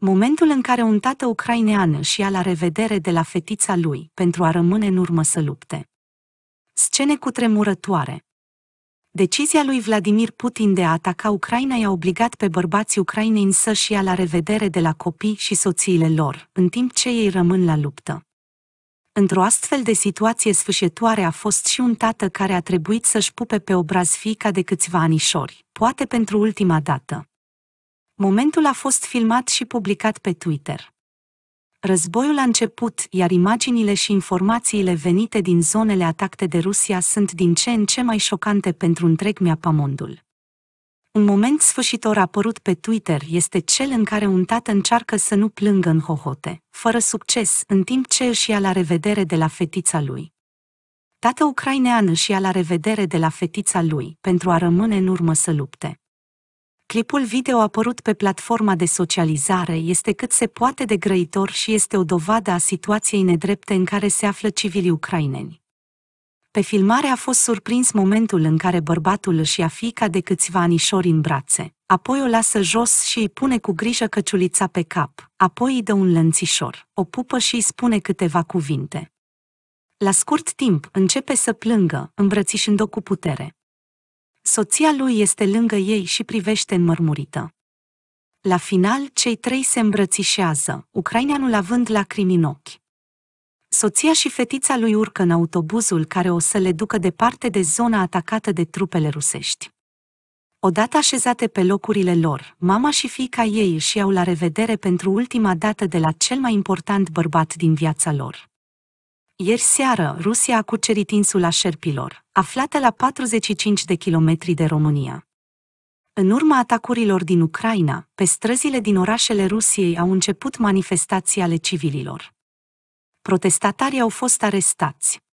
Momentul în care un tată ucrainean își ia la revedere de la fetița lui pentru a rămâne în urmă să lupte. Scene cu tremurătoare. Decizia lui Vladimir Putin de a ataca Ucraina i-a obligat pe bărbații ucraineni să-și ia la revedere de la copii și soțiile lor, în timp ce ei rămân la luptă. Într-o astfel de situație sfâșietoare a fost și un tată care a trebuit să-și pupe pe obraz fiica de câțiva anișori, poate pentru ultima dată. Momentul a fost filmat și publicat pe Twitter. Războiul a început, iar imaginile și informațiile venite din zonele atacte de Rusia sunt din ce în ce mai șocante pentru întreg miapamondul. Un moment sfârșitor apărut pe Twitter este cel în care un tată încearcă să nu plângă în hohote, fără succes, în timp ce își ia la revedere de la fetița lui. Tată ucrainean își ia la revedere de la fetița lui pentru a rămâne în urmă să lupte. Clipul video apărut pe platforma de socializare este cât se poate de grăitor și este o dovadă a situației nedrepte în care se află civilii ucraineni. Pe filmare a fost surprins momentul în care bărbatul își ia fica de câțiva anișori în brațe, apoi o lasă jos și îi pune cu grijă căciulița pe cap, apoi îi dă un lănțișor, o pupă și îi spune câteva cuvinte. La scurt timp, începe să plângă, îmbrățișând-o cu putere. Soția lui este lângă ei și privește înmărmurită. La final, cei trei se îmbrățișează, ucraineanul având lacrimi în ochi. Soția și fetița lui urcă în autobuzul care o să le ducă departe de zona atacată de trupele rusești. Odată așezate pe locurile lor, mama și fiica ei își iau la revedere pentru ultima dată de la cel mai important bărbat din viața lor. Ieri seară, Rusia a cucerit insula Șerpilor, aflată la 45 de kilometri de România. În urma atacurilor din Ucraina, pe străzile din orașele Rusiei au început manifestații ale civililor. Protestatarii au fost arestați.